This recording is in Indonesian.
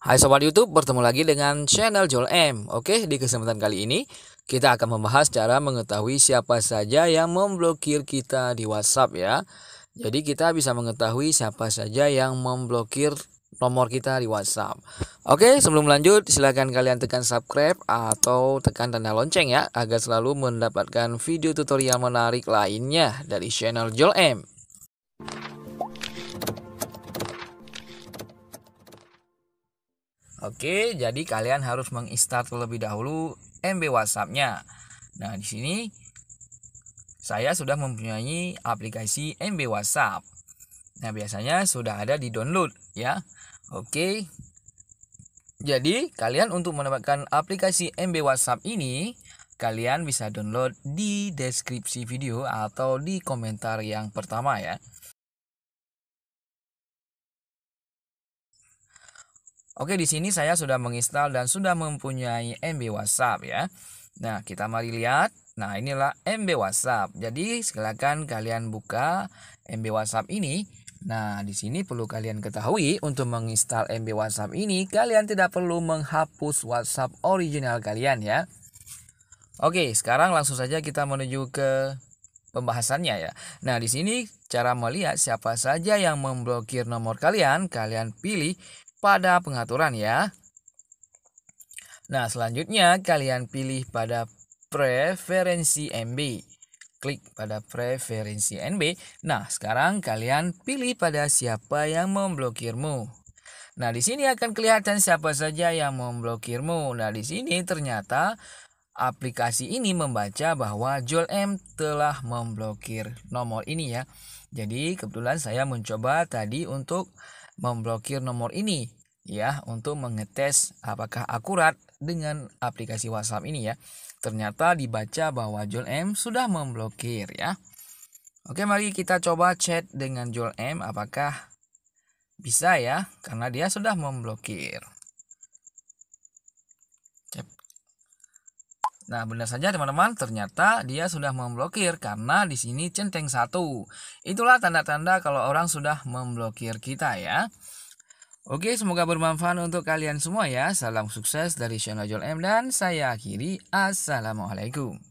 Hai Sobat Youtube, bertemu lagi dengan channel Joel M Oke, di kesempatan kali ini kita akan membahas cara mengetahui siapa saja yang memblokir kita di WhatsApp ya Jadi kita bisa mengetahui siapa saja yang memblokir nomor kita di WhatsApp Oke, sebelum lanjut silahkan kalian tekan subscribe atau tekan tanda lonceng ya Agar selalu mendapatkan video tutorial menarik lainnya dari channel Joel M Oke, jadi kalian harus menginstal terlebih dahulu MB WhatsApp-nya. Nah, di sini saya sudah mempunyai aplikasi MB WhatsApp. Nah, biasanya sudah ada di download ya. Oke. Jadi, kalian untuk mendapatkan aplikasi MB WhatsApp ini, kalian bisa download di deskripsi video atau di komentar yang pertama ya. Oke, di sini saya sudah menginstal dan sudah mempunyai MB WhatsApp ya. Nah, kita mari lihat. Nah, inilah MB WhatsApp. Jadi, silakan kalian buka MB WhatsApp ini. Nah, di sini perlu kalian ketahui untuk menginstal MB WhatsApp ini, kalian tidak perlu menghapus WhatsApp original kalian ya. Oke, sekarang langsung saja kita menuju ke pembahasannya ya. Nah, di sini cara melihat siapa saja yang memblokir nomor kalian, kalian pilih pada pengaturan ya. Nah, selanjutnya kalian pilih pada preferensi MB. Klik pada preferensi NB. Nah, sekarang kalian pilih pada siapa yang memblokirmu. Nah, di sini akan kelihatan siapa saja yang memblokirmu. Nah, di sini ternyata aplikasi ini membaca bahwa Joel M telah memblokir nomor ini ya. Jadi, kebetulan saya mencoba tadi untuk memblokir nomor ini ya untuk mengetes apakah akurat dengan aplikasi WhatsApp ini ya. Ternyata dibaca bahwa Joel M sudah memblokir ya. Oke, mari kita coba chat dengan Joel M apakah bisa ya karena dia sudah memblokir. Nah, benar saja teman-teman, ternyata dia sudah memblokir karena di sini centeng satu. Itulah tanda-tanda kalau orang sudah memblokir kita ya. Oke, semoga bermanfaat untuk kalian semua ya. Salam sukses dari channel Joel M dan saya akhiri. Assalamualaikum.